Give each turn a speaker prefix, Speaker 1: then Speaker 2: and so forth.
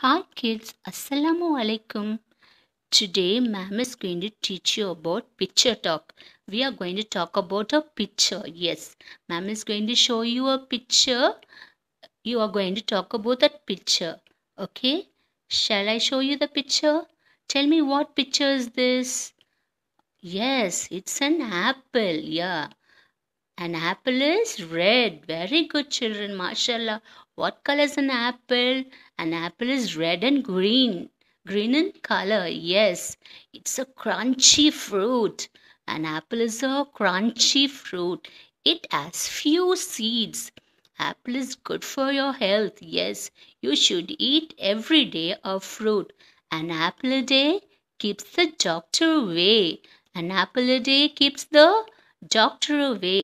Speaker 1: Hi kids, Assalamu alaikum. Today, ma'am is going to teach you about picture talk. We are going to talk about a picture. Yes, ma'am is going to show you a picture. You are going to talk about that picture. Okay, shall I show you the picture? Tell me what picture is this? Yes, it's an apple. Yeah, an apple is red. Very good, children. Mashallah. What color is an apple? An apple is red and green. Green in color. Yes. It's a crunchy fruit. An apple is a crunchy fruit. It has few seeds. Apple is good for your health. Yes. You should eat every day a fruit. An apple a day keeps the doctor away. An apple a day keeps the doctor away.